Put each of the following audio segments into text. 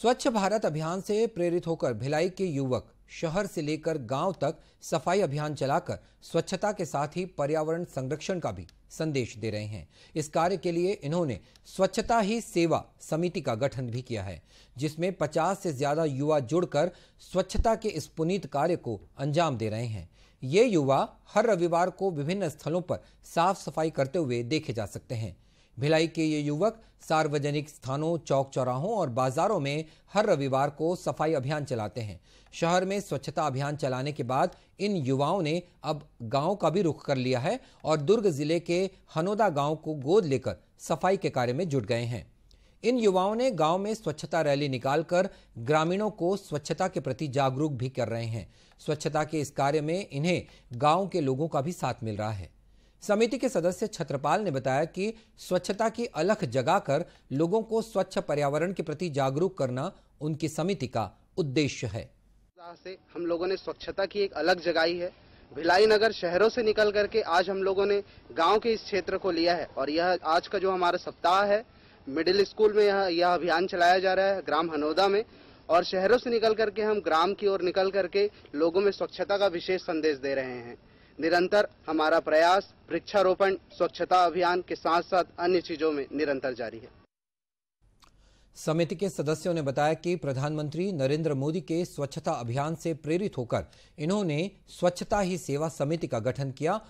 स्वच्छ भारत अभियान से प्रेरित होकर भिलाई के युवक शहर से लेकर गांव तक सफाई अभियान चलाकर स्वच्छता के साथ ही पर्यावरण संरक्षण का भी संदेश दे रहे हैं इस कार्य के लिए इन्होंने स्वच्छता ही सेवा समिति का गठन भी किया है जिसमें 50 से ज्यादा युवा जुड़कर स्वच्छता के इस पुनीत कार्य को अंजाम दे रहे हैं ये युवा हर रविवार को विभिन्न स्थलों पर साफ सफाई करते हुए देखे जा सकते हैं भिलाई के ये युवक सार्वजनिक स्थानों चौक चौराहों और बाजारों में हर रविवार को सफाई अभियान चलाते हैं शहर में स्वच्छता अभियान चलाने के बाद इन युवाओं ने अब गांव का भी रुख कर लिया है और दुर्ग जिले के हनोदा गांव को गोद लेकर सफाई के कार्य में जुट गए हैं इन युवाओं ने गांव में स्वच्छता रैली निकालकर ग्रामीणों को स्वच्छता के प्रति जागरूक भी कर रहे हैं स्वच्छता के इस कार्य में इन्हें गांव के लोगों का भी साथ मिल रहा है समिति के सदस्य छत्रपाल ने बताया कि स्वच्छता की अलख जगाकर लोगों को स्वच्छ पर्यावरण के प्रति जागरूक करना उनकी समिति का उद्देश्य है से हम लोगों ने स्वच्छता की एक अलग जगाई है भिलाई नगर शहरों से निकल करके आज हम लोगों ने गांव के इस क्षेत्र को लिया है और यह आज का जो हमारा सप्ताह है मिडिल स्कूल में यह यह अभियान चलाया जा रहा है ग्राम हनोदा में और शहरों से निकल करके हम ग्राम की ओर निकल करके लोगों में स्वच्छता का विशेष संदेश दे रहे हैं निरंतर हमारा प्रयास वृक्षारोपण स्वच्छता अभियान के साथ साथ अन्य चीजों में निरंतर जारी है समिति के सदस्यों ने बताया कि प्रधानमंत्री नरेंद्र मोदी के स्वच्छता अभियान से प्रेरित होकर इन्होंने स्वच्छता ही सेवा समिति का गठन किया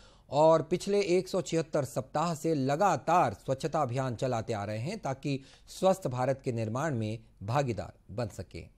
और पिछले एक सप्ताह से लगातार स्वच्छता अभियान चलाते आ रहे हैं ताकि स्वस्थ भारत के निर्माण में भागीदार बन सकें